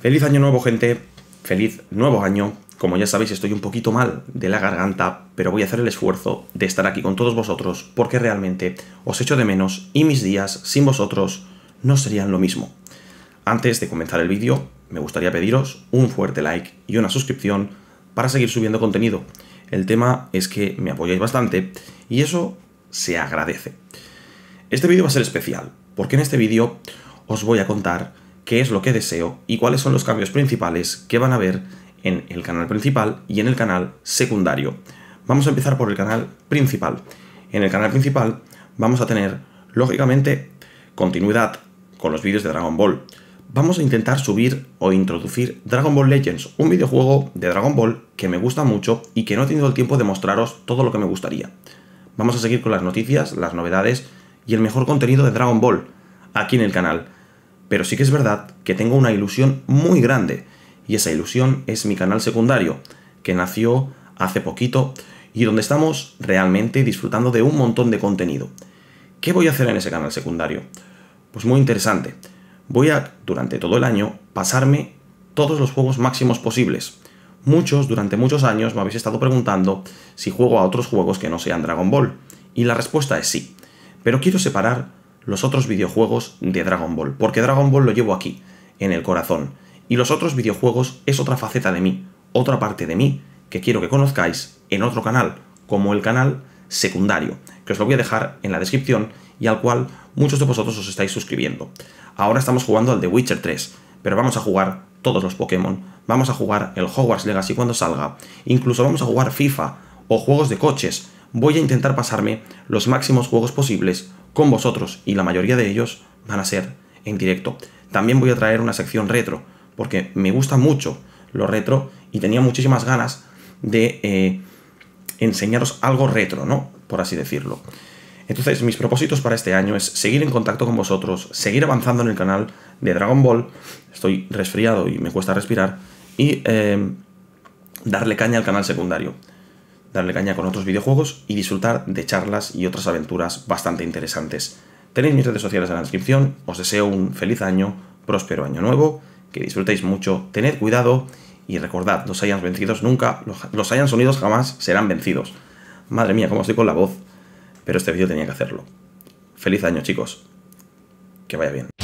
Feliz año nuevo, gente. Feliz nuevo año. Como ya sabéis, estoy un poquito mal de la garganta, pero voy a hacer el esfuerzo de estar aquí con todos vosotros porque realmente os echo de menos y mis días sin vosotros no serían lo mismo. Antes de comenzar el vídeo, me gustaría pediros un fuerte like y una suscripción para seguir subiendo contenido. El tema es que me apoyáis bastante y eso se agradece. Este vídeo va a ser especial, porque en este vídeo os voy a contar qué es lo que deseo y cuáles son los cambios principales que van a ver en el canal principal y en el canal secundario. Vamos a empezar por el canal principal. En el canal principal vamos a tener, lógicamente, continuidad con los vídeos de Dragon Ball. Vamos a intentar subir o introducir Dragon Ball Legends, un videojuego de Dragon Ball que me gusta mucho y que no he tenido el tiempo de mostraros todo lo que me gustaría. Vamos a seguir con las noticias, las novedades y el mejor contenido de Dragon Ball aquí en el canal. Pero sí que es verdad que tengo una ilusión muy grande, y esa ilusión es mi canal secundario, que nació hace poquito y donde estamos realmente disfrutando de un montón de contenido. ¿Qué voy a hacer en ese canal secundario? Pues muy interesante. Voy a, durante todo el año, pasarme todos los juegos máximos posibles. Muchos, durante muchos años, me habéis estado preguntando si juego a otros juegos que no sean Dragon Ball. Y la respuesta es sí. Pero quiero separar los otros videojuegos de Dragon Ball, porque Dragon Ball lo llevo aquí, en el corazón, y los otros videojuegos es otra faceta de mí, otra parte de mí, que quiero que conozcáis en otro canal, como el canal secundario, que os lo voy a dejar en la descripción y al cual muchos de vosotros os estáis suscribiendo. Ahora estamos jugando al The Witcher 3, pero vamos a jugar todos los Pokémon, vamos a jugar el Hogwarts Legacy cuando salga, incluso vamos a jugar FIFA o juegos de coches. Voy a intentar pasarme los máximos juegos posibles con vosotros y la mayoría de ellos van a ser en directo. También voy a traer una sección retro, porque me gusta mucho lo retro y tenía muchísimas ganas de eh, enseñaros algo retro, ¿no? Por así decirlo. Entonces, mis propósitos para este año es seguir en contacto con vosotros, seguir avanzando en el canal de Dragon Ball, estoy resfriado y me cuesta respirar, y eh, darle caña al canal secundario darle caña con otros videojuegos y disfrutar de charlas y otras aventuras bastante interesantes. Tenéis mis redes sociales en la descripción, os deseo un feliz año, próspero año nuevo, que disfrutéis mucho, tened cuidado y recordad, los hayan vencidos nunca, los hayan sonidos jamás serán vencidos. Madre mía, cómo estoy con la voz, pero este vídeo tenía que hacerlo. Feliz año chicos, que vaya bien.